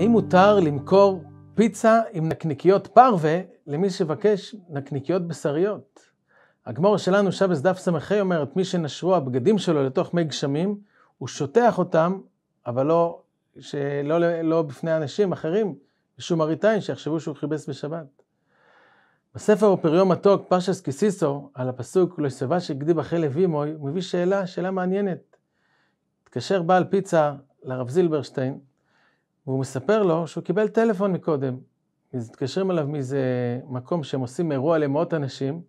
האם מותר למכור פיצה עם נקניקיות פרווה למי שבקש נקניקיות בשריות? הגמור שלנו, שבס דף ס"ה, אומרת, מי שנשרו הבגדים שלו לתוך מי גשמים, הוא שוטח אותם, אבל לא, שלא, לא, לא בפני אנשים אחרים, בשום מרית עין, שיחשבו שהוא כיבס בשבת. בספר אופריו מתוק" פרשס קיסיסו, על הפסוק "לא יסבה שגדי בחלב אימוי", הוא מביא שאלה, שאלה מעניינת. התקשר בעל פיצה לרב זילברשטיין, והוא מספר לו שהוא קיבל טלפון מקודם. מתקשרים אליו מאיזה מקום שהם עושים אירוע למאות אנשים,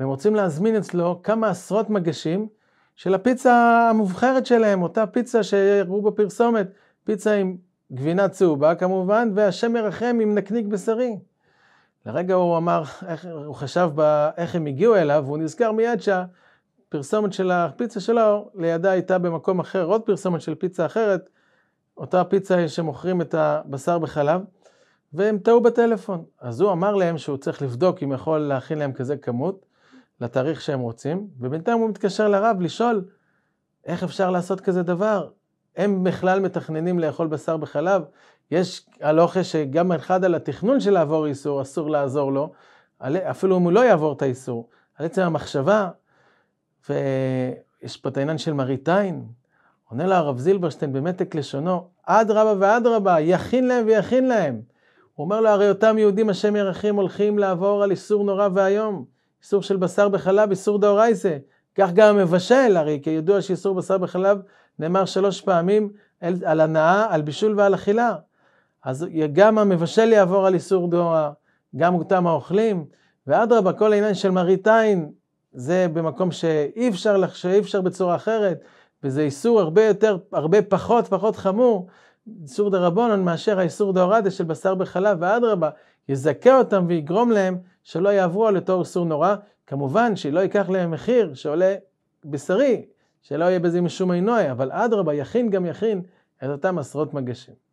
והם רוצים להזמין אצלו כמה עשרות מגשים של הפיצה המובחרת שלהם, אותה פיצה שהראו בפרסומת, פיצה עם גבינה צהובה כמובן, והשם ירחם עם נקניק בשרי. לרגע הוא אמר, איך, הוא חשב בה, איך הם הגיעו אליו, והוא נזכר מיד שהפרסומת של הפיצה שלו, לידה הייתה במקום אחר, עוד פרסומת של פיצה אחרת, אותה פיצה שמוכרים את הבשר בחלב, והם טעו בטלפון. אז הוא אמר להם שהוא צריך לבדוק אם יכול להכין להם כזה כמות, לתאריך שהם רוצים, ובינתיים הוא מתקשר לרב לשאול איך אפשר לעשות כזה דבר. הם בכלל מתכננים לאכול בשר בחלב, יש הלוכה שגם אחד על התכנון של לעבור איסור, אסור לעזור לו, אפילו אם הוא לא יעבור את האיסור, על עצם המחשבה, ויש פה את העניין של מראית עין, עונה לה הרב זילברשטיין במתק לשונו, אדרבה ואדרבה, יכין להם ויכין להם. הוא אומר לו, הרי אותם יהודים השם ירחים הולכים לעבור על איסור נורא ואיום, איסור של בשר בחלב, איסור דאורייזה. כך גם המבשל, הרי כידוע שאיסור בשר בחלב נאמר שלוש פעמים על הנאה, על בישול ועל אכילה. אז גם המבשל יעבור על איסור דאורה, גם אותם האוכלים, ואדרבה, כל העניין של מרית עין, זה במקום שאי אפשר, שאי אפשר בצורה אחרת, וזה איסור הרבה יותר, הרבה פחות, פחות חמור, איסור דרבנן, מאשר האיסור דאורייתא של בשר בחלב, ואדרבה, יזכה אותם ויגרום להם שלא יעברו על אותו איסור נורא. כמובן שלא ייקח להם מחיר שעולה בשרי, שלא יהיה בזה משום עינוי, אבל אדרבה, יכין גם יכין את אותם עשרות מגשים.